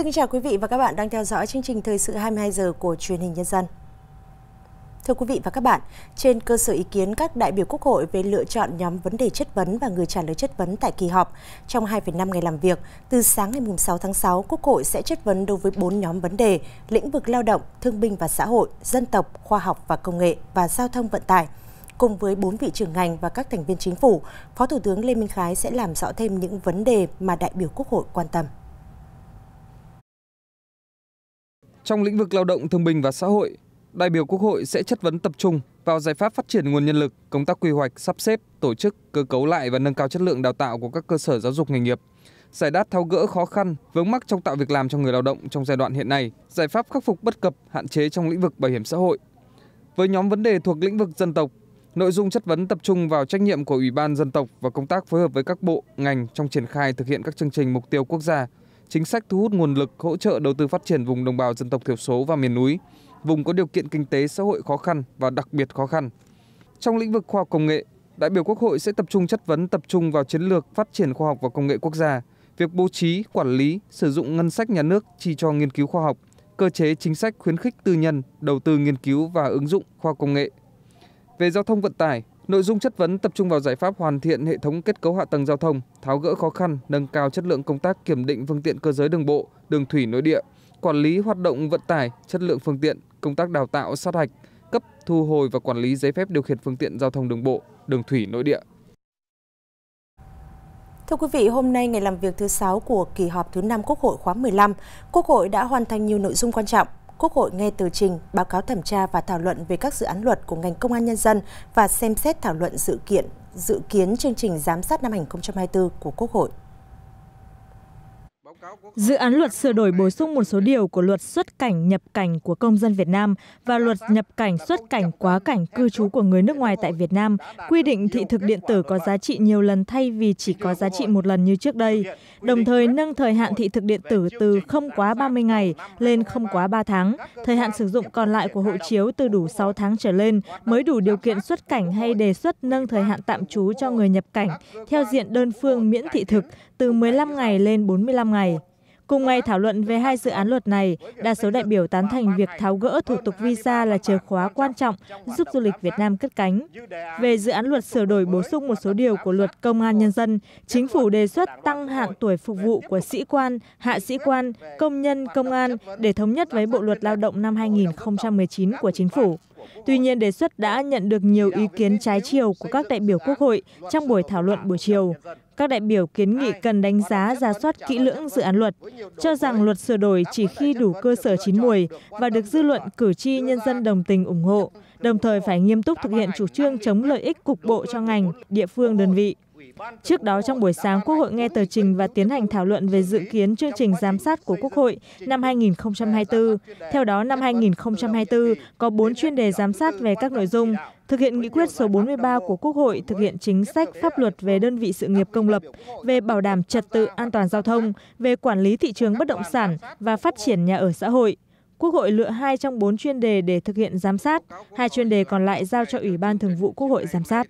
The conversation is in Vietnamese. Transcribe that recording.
Xin chào quý vị và các bạn đang theo dõi chương trình thời sự 22 giờ của truyền hình nhân dân. Thưa quý vị và các bạn, trên cơ sở ý kiến các đại biểu Quốc hội về lựa chọn nhóm vấn đề chất vấn và người trả lời chất vấn tại kỳ họp, trong 2,5 ngày làm việc, từ sáng ngày 6 tháng 6, Quốc hội sẽ chất vấn đối với 4 nhóm vấn đề, lĩnh vực lao động, thương binh và xã hội, dân tộc, khoa học và công nghệ và giao thông vận tải. Cùng với 4 vị trưởng ngành và các thành viên chính phủ, Phó Thủ tướng Lê Minh Khái sẽ làm rõ thêm những vấn đề mà đại biểu Quốc hội quan tâm. trong lĩnh vực lao động thương bình và xã hội đại biểu quốc hội sẽ chất vấn tập trung vào giải pháp phát triển nguồn nhân lực công tác quy hoạch sắp xếp tổ chức cơ cấu lại và nâng cao chất lượng đào tạo của các cơ sở giáo dục nghề nghiệp giải đáp tháo gỡ khó khăn vướng mắc trong tạo việc làm cho người lao động trong giai đoạn hiện nay giải pháp khắc phục bất cập hạn chế trong lĩnh vực bảo hiểm xã hội với nhóm vấn đề thuộc lĩnh vực dân tộc nội dung chất vấn tập trung vào trách nhiệm của ủy ban dân tộc và công tác phối hợp với các bộ ngành trong triển khai thực hiện các chương trình mục tiêu quốc gia chính sách thu hút nguồn lực hỗ trợ đầu tư phát triển vùng đồng bào dân tộc thiểu số và miền núi, vùng có điều kiện kinh tế xã hội khó khăn và đặc biệt khó khăn. Trong lĩnh vực khoa học công nghệ, đại biểu Quốc hội sẽ tập trung chất vấn tập trung vào chiến lược phát triển khoa học và công nghệ quốc gia, việc bố trí, quản lý, sử dụng ngân sách nhà nước chi cho nghiên cứu khoa học, cơ chế chính sách khuyến khích tư nhân đầu tư nghiên cứu và ứng dụng khoa công nghệ. Về giao thông vận tải, nội dung chất vấn tập trung vào giải pháp hoàn thiện hệ thống kết cấu hạ tầng giao thông tháo gỡ khó khăn nâng cao chất lượng công tác kiểm định phương tiện cơ giới đường bộ đường thủy nội địa quản lý hoạt động vận tải chất lượng phương tiện công tác đào tạo sát hạch cấp thu hồi và quản lý giấy phép điều khiển phương tiện giao thông đường bộ đường thủy nội địa Thưa quý vị, hôm nay ngày làm việc thứ 6 của kỳ họp thứ 5 Quốc hội khóa 15, Quốc hội đã hoàn thành nhiều nội dung quan trọng. Quốc hội nghe tờ trình, báo cáo thẩm tra và thảo luận về các dự án luật của ngành công an nhân dân và xem xét thảo luận dự kiện, dự kiến chương trình giám sát năm 2024 của Quốc hội. Dự án luật sửa đổi bổ sung một số điều của luật xuất cảnh nhập cảnh của công dân Việt Nam và luật nhập cảnh xuất cảnh quá cảnh cư trú của người nước ngoài tại Việt Nam, quy định thị thực điện tử có giá trị nhiều lần thay vì chỉ có giá trị một lần như trước đây, đồng thời nâng thời hạn thị thực điện tử từ không quá 30 ngày lên không quá 3 tháng, thời hạn sử dụng còn lại của hộ chiếu từ đủ 6 tháng trở lên mới đủ điều kiện xuất cảnh hay đề xuất nâng thời hạn tạm trú cho người nhập cảnh theo diện đơn phương miễn thị thực từ 15 ngày lên 45 ngày này. Cùng ngày thảo luận về hai dự án luật này, đa số đại biểu tán thành việc tháo gỡ thủ tục visa là chìa khóa quan trọng giúp du lịch Việt Nam cất cánh. Về dự án luật sửa đổi bổ sung một số điều của luật công an nhân dân, chính phủ đề xuất tăng hạn tuổi phục vụ của sĩ quan, hạ sĩ quan, công nhân, công an để thống nhất với Bộ luật Lao động năm 2019 của chính phủ. Tuy nhiên, đề xuất đã nhận được nhiều ý kiến trái chiều của các đại biểu Quốc hội trong buổi thảo luận buổi chiều các đại biểu kiến nghị cần đánh giá ra soát kỹ lưỡng dự án luật cho rằng luật sửa đổi chỉ khi đủ cơ sở chín mùi và được dư luận cử tri nhân dân đồng tình ủng hộ đồng thời phải nghiêm túc thực hiện chủ trương chống lợi ích cục bộ cho ngành địa phương đơn vị Trước đó trong buổi sáng, Quốc hội nghe tờ trình và tiến hành thảo luận về dự kiến chương trình giám sát của Quốc hội năm 2024. Theo đó, năm 2024 có 4 chuyên đề giám sát về các nội dung thực hiện nghị quyết số 43 của Quốc hội thực hiện chính sách pháp luật về đơn vị sự nghiệp công lập, về bảo đảm trật tự an toàn giao thông, về quản lý thị trường bất động sản và phát triển nhà ở xã hội. Quốc hội lựa hai trong bốn chuyên đề để thực hiện giám sát, hai chuyên đề còn lại giao cho Ủy ban Thường vụ Quốc hội giám sát.